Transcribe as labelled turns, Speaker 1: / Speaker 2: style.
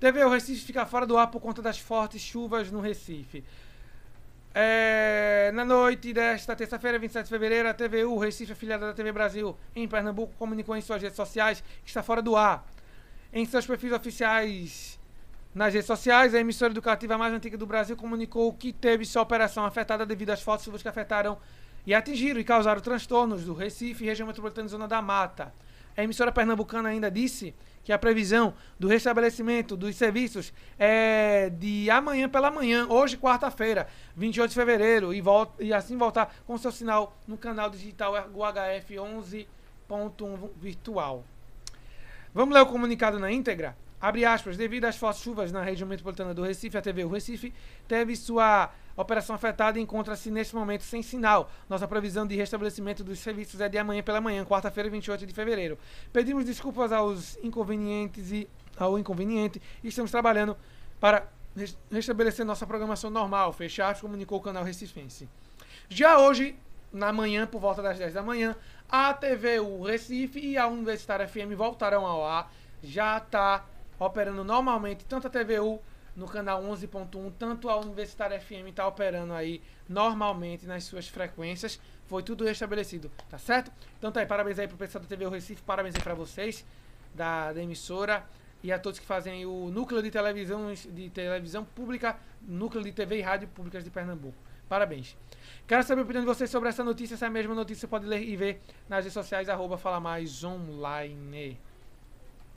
Speaker 1: TV o Recife fica fora do ar por conta das fortes chuvas no Recife. É, na noite desta terça-feira, 27 de fevereiro, a TVU Recife, afiliada da TV Brasil em Pernambuco, comunicou em suas redes sociais que está fora do ar. Em seus perfis oficiais nas redes sociais, a emissora educativa mais antiga do Brasil comunicou que teve sua operação afetada devido às fortes chuvas que afetaram e atingiram e causaram transtornos do Recife, região metropolitana e zona da Mata. A emissora pernambucana ainda disse que a previsão do restabelecimento dos serviços é de amanhã pela manhã, hoje, quarta-feira, 28 de fevereiro, e, volta, e assim voltar com seu sinal no canal digital UHF 11.1 virtual. Vamos ler o comunicado na íntegra? Abre aspas, devido às fortes chuvas na região metropolitana do Recife, a TV o Recife teve sua operação afetada e encontra-se neste momento sem sinal. Nossa previsão de restabelecimento dos serviços é de amanhã pela manhã, quarta-feira, 28 de fevereiro. Pedimos desculpas aos inconvenientes e ao inconveniente e estamos trabalhando para restabelecer nossa programação normal. Fecha aspas, comunicou o canal Recifense. Já hoje, na manhã, por volta das 10 da manhã, a TV o Recife e a Universitária FM voltarão ao ar. Já está operando normalmente, tanto a TVU no canal 11.1, tanto a Universitária FM está operando aí normalmente nas suas frequências. Foi tudo restabelecido, tá certo? Então tá aí, parabéns aí pro pessoal da TVU Recife, parabéns aí pra vocês da, da emissora e a todos que fazem o núcleo de televisão de televisão pública, núcleo de TV e rádio públicas de Pernambuco. Parabéns. Quero saber a opinião de vocês sobre essa notícia. Essa é mesma notícia pode ler e ver nas redes sociais, arroba Fala Mais Online.